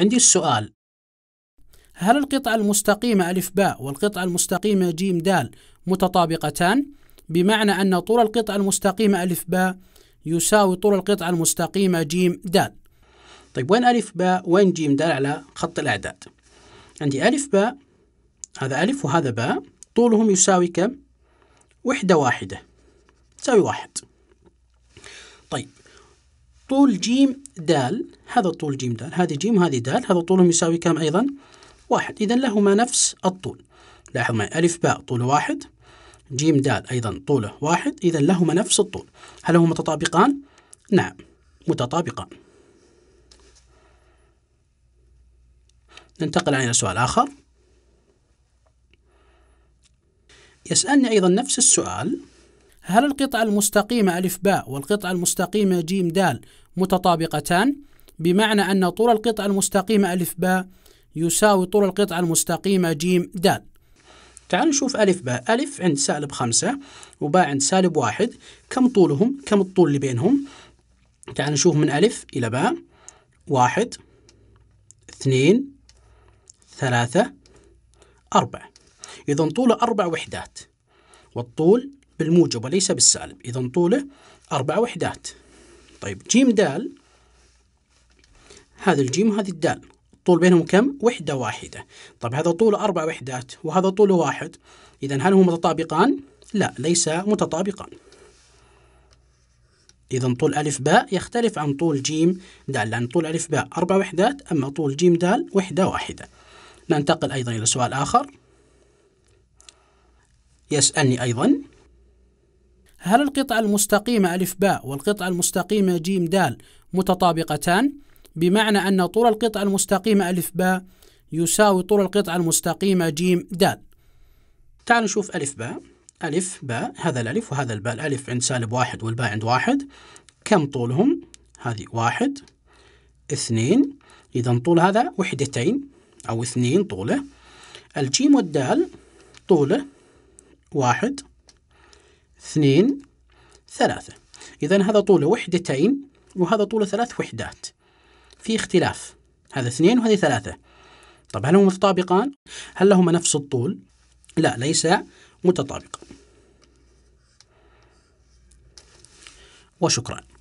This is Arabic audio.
عندي السؤال هل القطعة المستقيمة ألف باء والقطعة المستقيمة جيم دال متطابقتان؟ بمعنى أن طول القطعة المستقيمة ألف باء يساوي طول القطعة المستقيمة جيم دال طيب وين ألف باء وين جيم دال على خط الأعداد عندي ألف باء هذا ألف وهذا باء طولهم يساوي كم؟ وحدة واحدة تساوي واحد طيب طول جيم دال هذا طول جيم دال هذه جيم هذه دال هذا طولهم يساوي كم أيضا واحد إذا لهما نفس الطول لاحظ معي ألف باء طوله واحد جيم دال أيضا طوله واحد إذا لهما نفس الطول هل هما متطابقان؟ نعم متطابقان ننتقل إلى سؤال آخر يسألني أيضا نفس السؤال هل القطعة المستقيمة ألف باء والقطعة المستقيمة جيم دال متطابقتان؟ بمعنى أن طول القطعة المستقيمة ألف باء يساوي طول القطعة المستقيمة جيم دال تعال نشوف ألف باء ألف عند سالب خمسة وباء عند سالب واحد كم طولهم؟ كم الطول اللي بينهم؟ تعال نشوف من ألف إلى باء واحد اثنين ثلاثة أربعة إذا طوله أربع وحدات والطول بالموجب وليس بالسالب إذا طوله أربع وحدات طيب جيم دال هذا الجيم وهذه الدال الطول بينهم كم؟ وحدة واحدة طيب هذا طوله أربع وحدات وهذا طوله واحد إذا هل هما متطابقان؟ لا ليس متطابقان إذا طول ألف باء يختلف عن طول جيم دال لأن طول ألف باء أربع وحدات أما طول جيم دال وحدة واحدة ننتقل أيضا إلى سؤال آخر يسألني أيضا هل القطعة المستقيمة ألف باء والقطعة المستقيمة جيم دال متطابقتان؟ بمعنى أن طول القطعة المستقيمة ألف باء يساوي طول القطعة المستقيمة جيم دال تعالوا نشوف ألف باء ألف باء هذا الألف وهذا الباء الألف عند سالب واحد والباء عند واحد كم طولهم؟ هذه واحد اثنين إذا طول هذا وحدتين أو اثنين طوله الجيم والدال طوله واحد اثنين ثلاثة إذا هذا طوله وحدتين وهذا طوله ثلاث وحدات في اختلاف هذا اثنين وهذه ثلاثة طب هل هما متطابقان؟ هل لهما نفس الطول؟ لا ليس متطابقا وشكرا